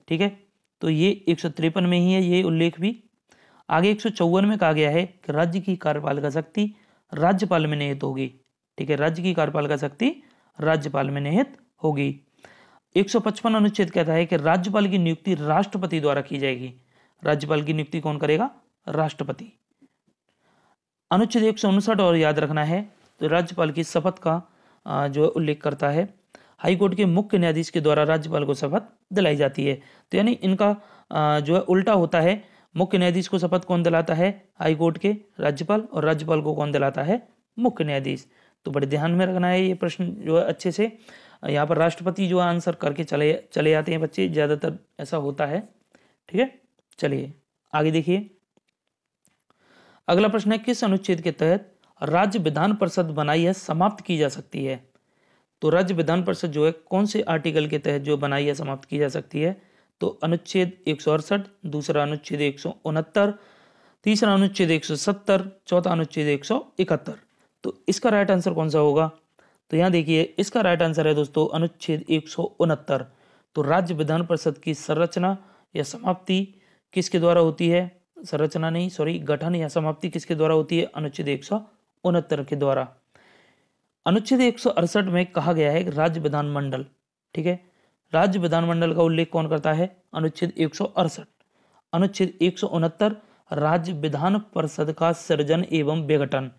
A: ठीक है तो ये एक में ही है ये उल्लेख भी आगे एक में कहा गया है कि राज्य की कार्यपालिका शक्ति राज्यपाल में निहित होगी ठीक है राज्य की कार्यपालिका शक्ति राज्यपाल में निहित होगी 155 अनुच्छेद कहता है कि राज्यपाल की नियुक्ति राष्ट्रपति द्वारा की जाएगी राज्यपाल की नियुक्ति कौन करेगा राष्ट्रपति अनुच्छेद एक और याद रखना है तो राज्यपाल की शपथ का जो उल्लेख करता है हाईकोर्ट के मुख्य न्यायाधीश के द्वारा राज्यपाल को शपथ दिलाई जाती है तो यानी इनका जो है उल्टा होता है मुख्य न्यायाधीश को शपथ कौन दिलाता है हाईकोर्ट के राज्यपाल और राज्यपाल को कौन दिलाता है मुख्य न्यायाधीश तो बड़े ध्यान में रखना है ये प्रश्न जो है अच्छे से यहाँ पर राष्ट्रपति जो आंसर करके चले चले जाते हैं बच्चे ज़्यादातर ऐसा होता है ठीक है चलिए आगे देखिए अगला प्रश्न है किस अनुच्छेद के तहत राज्य विधान परिषद बनाई है समाप्त की जा सकती है तो राज्य विधान परिषद जो है कौन से आर्टिकल के तहत जो बनाई है समाप्त की जा सकती है तो अनुच्छेद एक दूसरा अनुच्छेद एक तीसरा अनुच्छेद एक चौथा अनुच्छेद एक तो इसका राइट आंसर कौन सा होगा तो यहाँ देखिए इसका राइट आंसर है दोस्तों अनुच्छेद एक तो राज्य विधान परिषद की संरचना या समाप्ति किसके द्वारा होती है संरचना नहीं सॉरी गठन या समाप्ति किसके द्वारा होती है अनुच्छेद एक के द्वारा अनुच्छेद एक में कहा गया है राज्य विधानमंडल ठीक है राज्य विधानमंडल का उल्लेख कौन करता है अनुच्छेद एक अनुच्छेद एक राज्य विधान परिषद का सृजन एवं विघटन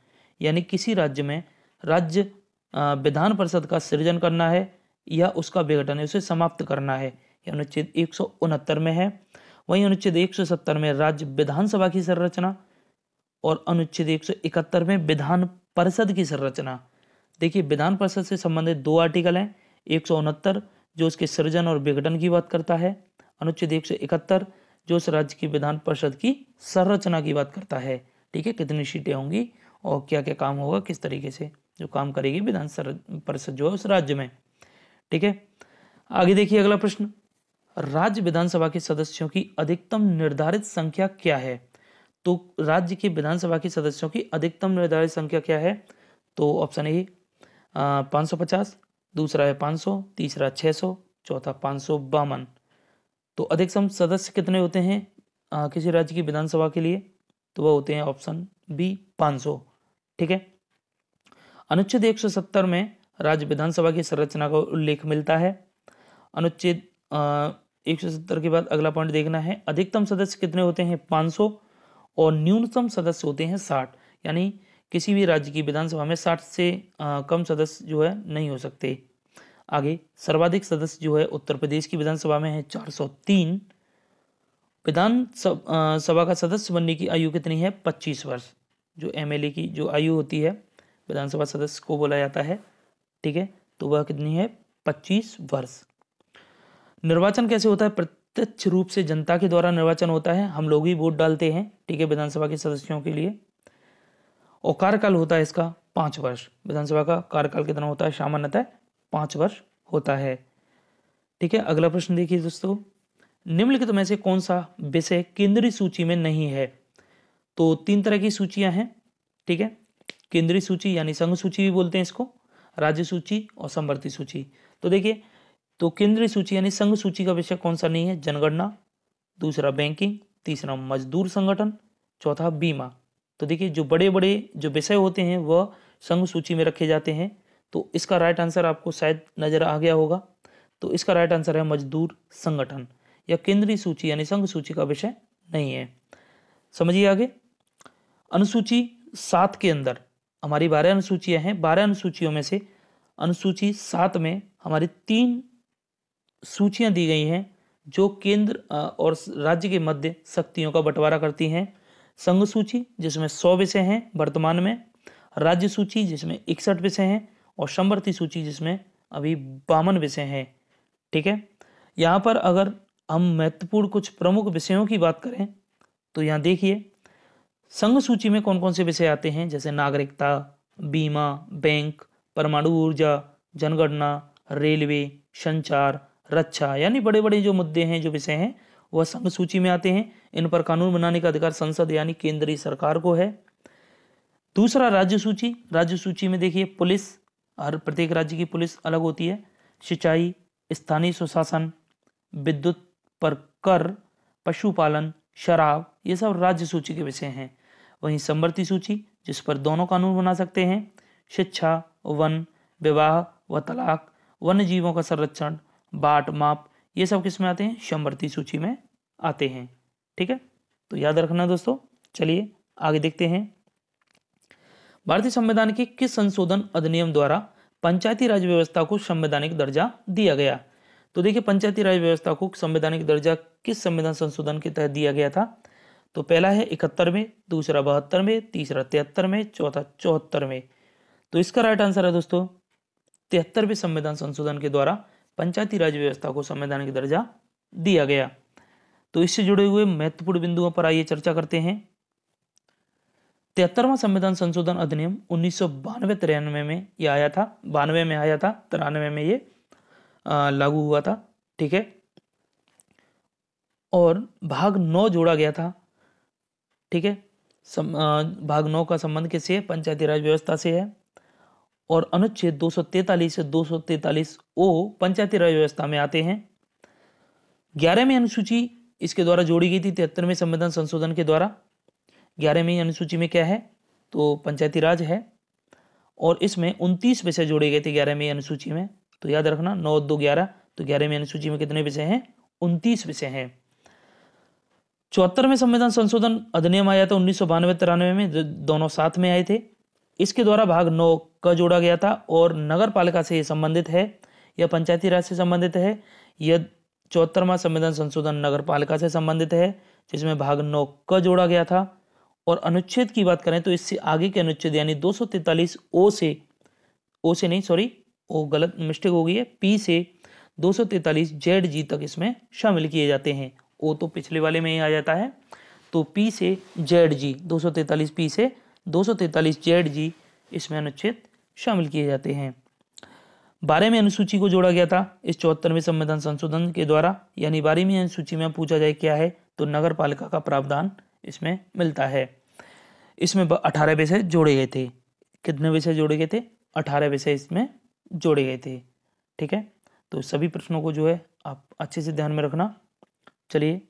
A: यानी किसी राज्य में राज्य विधान परिषद का सृजन करना है या उसका विघटन उसे समाप्त करना है यह अनुच्छेद एक में है वहीं अनुच्छेद एक में राज्य विधानसभा की संरचना और अनुच्छेद एक में विधान परिषद की संरचना देखिए विधान परिषद से संबंधित दो आर्टिकल हैं एक जो उसके सृजन और विघटन की बात करता है अनुच्छेद एक जो उस राज्य की विधान परिषद की संरचना की बात करता है ठीक है कितनी सीटें होंगी और क्या क्या काम होगा किस तरीके से जो काम करेगी विधान परिषद जो है उस राज्य में ठीक है आगे देखिए अगला प्रश्न राज्य विधानसभा के सदस्यों की अधिकतम निर्धारित संख्या क्या है तो राज्य की विधानसभा के सदस्यों की अधिकतम निर्धारित संख्या क्या है तो ऑप्शन ए पांच सौ पचास दूसरा है पांच सौ तीसरा छह सौ चौथा पाँच सौ बावन तो अधिकतम सदस्य कितने होते हैं आ, किसी राज्य की विधानसभा के लिए तो वह होते हैं ऑप्शन बी पांच सौ ठीक है अनुच्छेद एक में राज्य विधानसभा की संरचना का उल्लेख मिलता है अनुच्छेद एक सौ सत्तर के बाद अगला पॉइंट देखना है अधिकतम सदस्य कितने होते हैं 500 और न्यूनतम सदस्य होते हैं 60 यानी किसी भी राज्य की विधानसभा में 60 से आ, कम सदस्य जो है नहीं हो सकते आगे सर्वाधिक सदस्य जो है उत्तर प्रदेश की विधानसभा में है 403 विधान सभा का सदस्य बनने की आयु कितनी है 25 वर्ष जो एमएलए की जो आयु होती है विधानसभा सदस्य को बोला जाता है ठीक है तो वह कितनी है पच्चीस वर्ष निर्वाचन कैसे होता है प्रत्यक्ष रूप से जनता के द्वारा निर्वाचन होता है हम लोग ही वोट डालते हैं ठीक है विधानसभा के सदस्यों के लिए और कार्यकाल होता है इसका पांच वर्ष विधानसभा का कार्यकाल कितना होता है सामान्यतः पांच वर्ष होता है ठीक है अगला प्रश्न देखिए दोस्तों निम्नलिखित में से कौन सा विषय केंद्रीय सूची में नहीं है तो तीन तरह की सूचियां हैं ठीक है केंद्रीय सूची यानी संघ सूची भी बोलते हैं इसको राज्य सूची और संवर्ती सूची तो देखिए तो केंद्रीय सूची यानी संघ सूची का विषय कौन सा नहीं है जनगणना दूसरा बैंकिंग तीसरा मजदूर संगठन चौथा बीमा तो देखिए जो बड़े बड़े जो विषय होते हैं वह संघ सूची में रखे जाते हैं तो इसका राइट आंसर आपको शायद नज़र आ गया होगा तो इसका राइट आंसर है मजदूर संगठन या केंद्रीय सूची यानी संघ सूची का विषय नहीं है समझिए आगे अनुसूची सात के अंदर हमारी बारह अनुसूचियाँ हैं बारह अनुसूचियों में से अनुसूची सात में हमारी तीन सूचियाँ दी गई हैं जो केंद्र और राज्य के मध्य शक्तियों का बंटवारा करती हैं संघ सूची जिसमें सौ विषय हैं वर्तमान में राज्य सूची जिसमें इकसठ विषय हैं और समवर्ती सूची जिसमें अभी बावन विषय हैं ठीक है यहाँ पर अगर हम महत्वपूर्ण कुछ प्रमुख विषयों की बात करें तो यहाँ देखिए संघ सूची में कौन कौन से विषय आते हैं जैसे नागरिकता बीमा बैंक परमाणु ऊर्जा जनगणना रेलवे संचार रक्षा यानी बड़े बड़े जो मुद्दे हैं जो विषय हैं वह संघ सूची में आते हैं इन पर कानून बनाने का अधिकार संसद यानी केंद्रीय सरकार को है दूसरा राज्य सूची राज्य सूची में देखिए पुलिस हर प्रत्येक राज्य की पुलिस अलग होती है सिंचाई स्थानीय सुशासन विद्युत पर कर पशुपालन शराब ये सब राज्य सूची के विषय हैं वहीं समवर्ती सूची जिस पर दोनों कानून बना सकते हैं शिक्षा वन विवाह व तलाक वन्य जीवों का संरक्षण बाट माप ये सब किस में आते हैं समवर्ती सूची में आते हैं ठीक है तो याद रखना दोस्तों चलिए आगे देखते हैं भारतीय संविधान के किस संशोधन अधिनियम द्वारा पंचायती राज व्यवस्था को संवैधानिक दर्जा दिया गया तो देखिए पंचायती राज व्यवस्था को संवैधानिक दर्जा किस संविधान संशोधन के तहत दिया गया था तो पहला है इकहत्तर में दूसरा बहत्तर में तीसरा तिहत्तर में चौथा चौहत्तर में तो इसका राइट आंसर है दोस्तों तिहत्तरवें संविधान संशोधन के द्वारा पंचायती राज व्यवस्था को संविधान का दर्जा दिया गया तो इससे जुड़े हुए महत्वपूर्ण बिंदुओं पर आइए चर्चा करते हैं तिहत्तरवा संविधान संशोधन अधिनियम उन्नीस सौ बानवे तिरानवे में यह आया था बानवे में आया था तिरानवे में ये लागू हुआ था ठीक है और भाग नौ जोड़ा गया था ठीक है सम, भाग नौ का संबंध किससे है पंचायती राज व्यवस्था से है और अनुच्छेद 243 से 243 ओ पंचायती राज व्यवस्था में आते हैं ग्यारहवीं अनुसूची इसके द्वारा जोड़ी गई थी तिहत्तरवें संविधान संशोधन के द्वारा ग्यारहवीं अनुसूची में क्या है तो पंचायती राज है और इसमें उनतीस विषय जोड़े गए थे ग्यारहवीं अनुसूची में तो याद रखना नौ दो ग्यारह तो ग्यारहवीं अनुसूची में कितने विषय हैं उनतीस विषय हैं चौहत्तर में संविधान संशोधन अधिनियम आया था उन्नीस सौ बानवे तिरानवे में दोनों साथ में आए थे इसके द्वारा भाग नौ का जोड़ा गया था और नगर पालिका से ये संबंधित है या पंचायती राज से संबंधित है यह चौहत्तरवा संविधान संशोधन नगर पालिका से संबंधित है जिसमें भाग नौ क जोड़ा गया था और अनुच्छेद की बात करें तो इससे आगे के अनुच्छेद यानी दो ओ से ओ से नहीं सॉरी ओ गलत मिस्टेक हो गई है पी से दो सौ तैतालीस जेड जी तक इसमें शामिल किए जाते हैं ओ तो पिछले वाले में ही आ जाता है तो पी से जेड जी दो पी से दो जेड जी इसमें अनुच्छेद शामिल किए जाते हैं बारहवीं अनुसूची को जोड़ा गया था इस चौहत्तरवें संविधान संशोधन के द्वारा यानी बारहवीं अनुसूची में पूछा जाए क्या है तो नगर पालिका का प्रावधान इसमें मिलता है इसमें अठारह विषय जोड़े गए थे कितने विषय जोड़े गए थे अठारह विषय इसमें जोड़े गए थे ठीक है तो सभी प्रश्नों को जो है आप अच्छे से ध्यान में रखना चलिए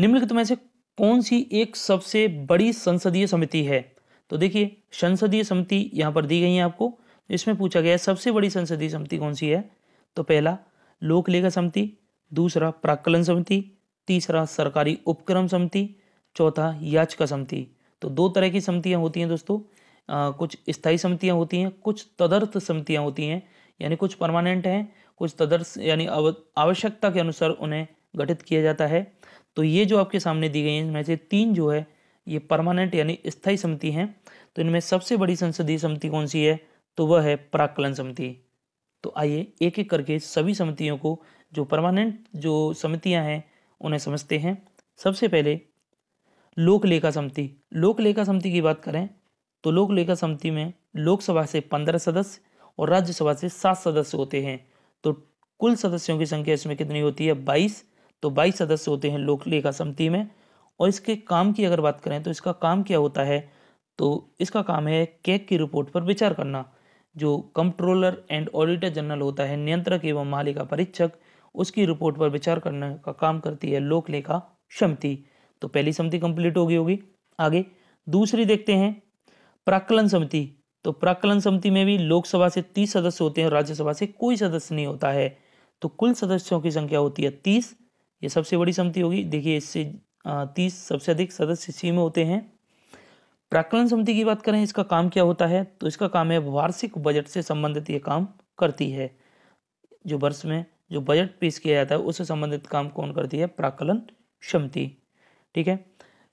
A: निम्नलिखित में से कौन सी एक सबसे बड़ी संसदीय समिति है तो देखिए संसदीय समिति यहां पर दी गई है आपको इसमें पूछा गया है सबसे बड़ी संसदीय समिति कौन सी है तो पहला लोक लेखा समिति दूसरा प्राकलन समिति तीसरा सरकारी उपक्रम समिति चौथा याचिका समिति तो दो तरह की समितियां होती हैं दोस्तों आ, कुछ स्थायी समितियां होती हैं कुछ तदर्थ समितियां होती हैं यानी कुछ परमानेंट हैं कुछ तदर्थ यानी आवश्यकता के अनुसार उन्हें गठित किया जाता है तो ये जो आपके सामने दी गई हैं इनमें से तीन जो है ये परमानेंट यानी स्थायी समिति हैं तो इनमें सबसे बड़ी संसदीय समिति कौन सी है तो वह है प्राकलन समिति तो आइए एक एक करके सभी समितियों को जो परमानेंट जो समितियां हैं उन्हें समझते हैं सबसे पहले लोक लेखा समिति लोक लेखा समिति की बात करें तो लोक लेखा समिति में लोकसभा से पंद्रह सदस्य और राज्यसभा से सात सदस्य होते हैं तो कुल सदस्यों की संख्या इसमें कितनी होती है बाईस तो बाईस सदस्य होते हैं लोक लेखा समिति में और इसके काम की अगर बात करें तो इसका काम क्या होता है तो इसका काम है कैक की रिपोर्ट पर विचार करना जो कंट्रोलर एंड ऑडिटर जनरल होता है नियंत्रक एवं मालिका परीक्षक उसकी रिपोर्ट पर विचार करने का काम करती है लोक लेखा समिति तो पहली समिति कंप्लीट हो गई होगी आगे दूसरी देखते हैं प्राकलन समिति तो प्राकलन समिति में भी लोकसभा से तीस सदस्य होते हैं राज्यसभा से कोई सदस्य नहीं होता है तो कुल सदस्यों की संख्या होती है तीस ये सबसे बड़ी समिति होगी देखिए इससे तीस सबसे अधिक सदस्य सी में होते हैं प्राकलन समिति की बात करें इसका काम क्या होता है तो इसका काम है वार्षिक बजट से संबंधित ये काम करती है जो वर्ष में जो बजट पेश किया जाता है उससे संबंधित काम कौन करती है प्राकलन समिति ठीक है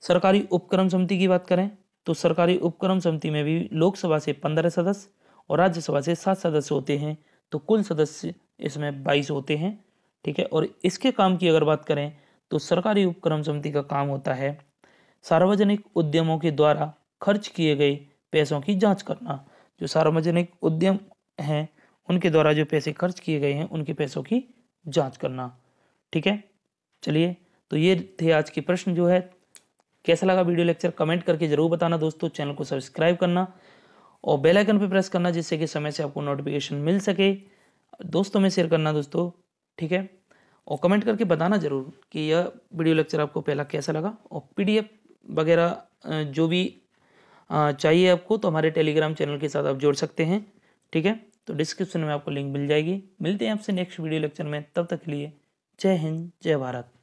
A: सरकारी उपक्रम समिति की बात करें तो सरकारी उपक्रम समिति में भी लोकसभा से पंद्रह सदस्य और राज्यसभा से सात सदस्य होते हैं तो कुल सदस्य इसमें बाईस होते हैं ठीक है और इसके काम की अगर बात करें तो सरकारी उपक्रम समिति का काम होता है सार्वजनिक उद्यमों के द्वारा खर्च किए गए पैसों की जांच करना जो सार्वजनिक उद्यम हैं उनके द्वारा जो पैसे खर्च किए गए हैं उनके पैसों की जांच करना ठीक है चलिए तो ये थे आज के प्रश्न जो है कैसा लगा वीडियो लेक्चर कमेंट करके ज़रूर बताना दोस्तों चैनल को सब्सक्राइब करना और बेल आइकन पर प्रेस करना जिससे कि समय से आपको नोटिफिकेशन मिल सके दोस्तों में शेयर करना दोस्तों ठीक है और कमेंट करके बताना ज़रूर कि यह वीडियो लेक्चर आपको पहला कैसा लगा और पीडीएफ वगैरह जो भी चाहिए आपको तो हमारे टेलीग्राम चैनल के साथ आप जोड़ सकते हैं ठीक है तो डिस्क्रिप्शन में आपको लिंक मिल जाएगी मिलते हैं आपसे नेक्स्ट वीडियो लेक्चर में तब तक के लिए जय हिंद जय भारत